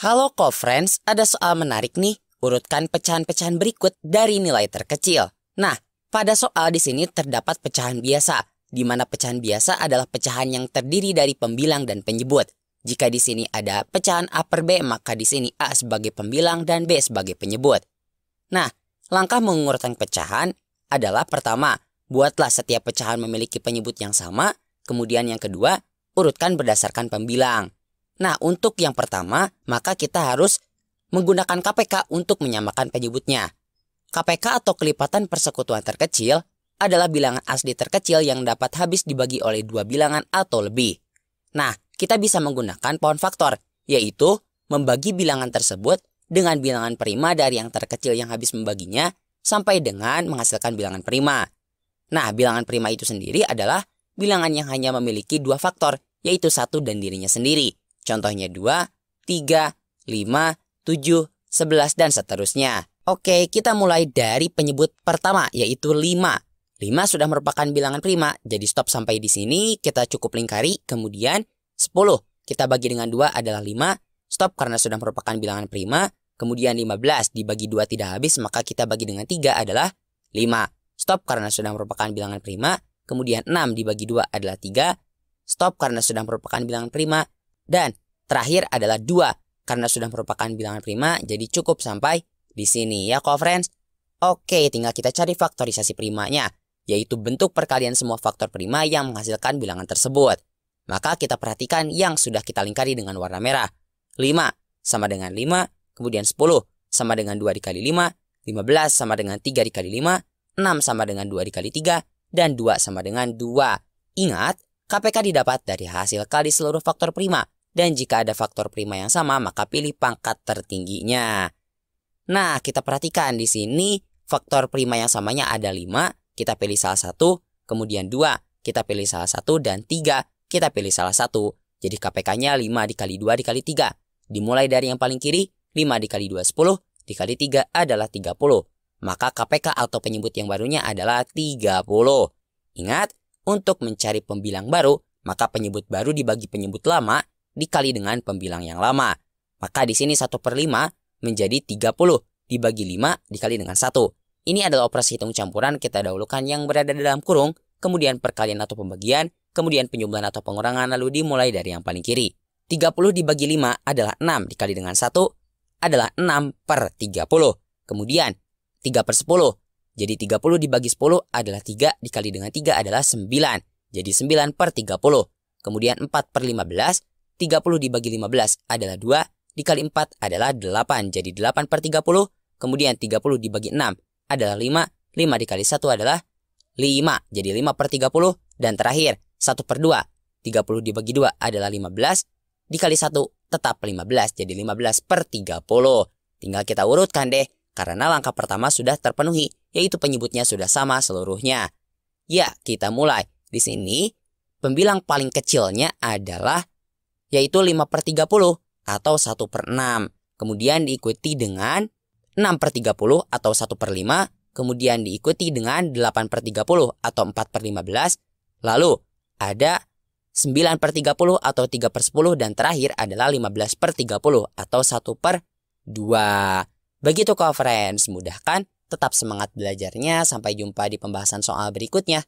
Halo co-friends, ada soal menarik nih. Urutkan pecahan-pecahan berikut dari nilai terkecil. Nah, pada soal di sini terdapat pecahan biasa, di mana pecahan biasa adalah pecahan yang terdiri dari pembilang dan penyebut. Jika di sini ada pecahan A per B, maka di sini A sebagai pembilang dan B sebagai penyebut. Nah, langkah mengurutkan pecahan adalah pertama, buatlah setiap pecahan memiliki penyebut yang sama, kemudian yang kedua, urutkan berdasarkan pembilang. Nah, untuk yang pertama, maka kita harus menggunakan KPK untuk menyamakan penyebutnya. KPK atau kelipatan persekutuan terkecil adalah bilangan asli terkecil yang dapat habis dibagi oleh dua bilangan atau lebih. Nah, kita bisa menggunakan pohon faktor, yaitu membagi bilangan tersebut dengan bilangan prima dari yang terkecil yang habis membaginya sampai dengan menghasilkan bilangan prima. Nah, bilangan prima itu sendiri adalah bilangan yang hanya memiliki dua faktor, yaitu satu dan dirinya sendiri. Contohnya 2, 3, 5, 7, 11, dan seterusnya. Oke, kita mulai dari penyebut pertama, yaitu 5. 5 sudah merupakan bilangan prima, jadi stop sampai di sini, kita cukup lingkari, kemudian 10. Kita bagi dengan 2 adalah 5, stop karena sudah merupakan bilangan prima, kemudian 15 dibagi 2 tidak habis, maka kita bagi dengan 3 adalah 5. Stop karena sudah merupakan bilangan prima, kemudian 6 dibagi 2 adalah 3, stop karena sudah merupakan bilangan prima, dan terakhir adalah 2 karena sudah merupakan bilangan prima jadi cukup sampai di sini ya co friends. Oke, tinggal kita cari faktorisasi primanya yaitu bentuk perkalian semua faktor prima yang menghasilkan bilangan tersebut. Maka kita perhatikan yang sudah kita lingkari dengan warna merah. 5 sama dengan 5, kemudian 10 sama dengan 2 dikali 5, 15 sama dengan 3 dikali 5, 6 sama dengan 2 dikali 3, dan 2 sama dengan 2. Ingat, KPK didapat dari hasil kali seluruh faktor prima. Dan jika ada faktor prima yang sama, maka pilih pangkat tertingginya. Nah, kita perhatikan di sini faktor prima yang samanya ada 5, kita pilih salah satu, kemudian 2, kita pilih salah satu, dan 3, kita pilih salah satu. Jadi KPK-nya 5 dikali 2 dikali 3. Dimulai dari yang paling kiri, 5 dikali 2 10, dikali 3 adalah 30. Maka KPK atau penyebut yang barunya adalah 30. Ingat, untuk mencari pembilang baru, maka penyebut baru dibagi penyebut lama dikali dengan pembilang yang lama. Maka di sini 1 per 5 menjadi 30 dibagi 5 dikali dengan 1. Ini adalah operasi hitung campuran kita dahulukan yang berada dalam kurung, kemudian perkalian atau pembagian, kemudian penjumlahan atau pengurangan lalu dimulai dari yang paling kiri. 30 dibagi 5 adalah 6 dikali dengan 1 adalah 6 per 30. Kemudian 3 per 10 jadi 30 dibagi 10 adalah 3 dikali dengan 3 adalah 9. Jadi 9 per 30. Kemudian 4 per 15 30 dibagi 15 adalah 2, dikali 4 adalah 8, jadi 8 per 30, kemudian 30 dibagi 6 adalah 5, 5 dikali 1 adalah 5, jadi 5 per 30, dan terakhir 1 per 2, 30 dibagi 2 adalah 15, dikali 1 tetap 15, jadi 15 per 30. Tinggal kita urutkan deh, karena langkah pertama sudah terpenuhi, yaitu penyebutnya sudah sama seluruhnya. Ya, kita mulai. Di sini, pembilang paling kecilnya adalah yaitu 5 per 30 atau 1 per 6. Kemudian diikuti dengan 6 per 30 atau 1 per 5. Kemudian diikuti dengan 8 per 30 atau 4 per 15. Lalu ada 9 per 30 atau 3 per 10 dan terakhir adalah 15 per 30 atau 1 per 2. Begitu kok friends, mudah kan? tetap semangat belajarnya, sampai jumpa di pembahasan soal berikutnya.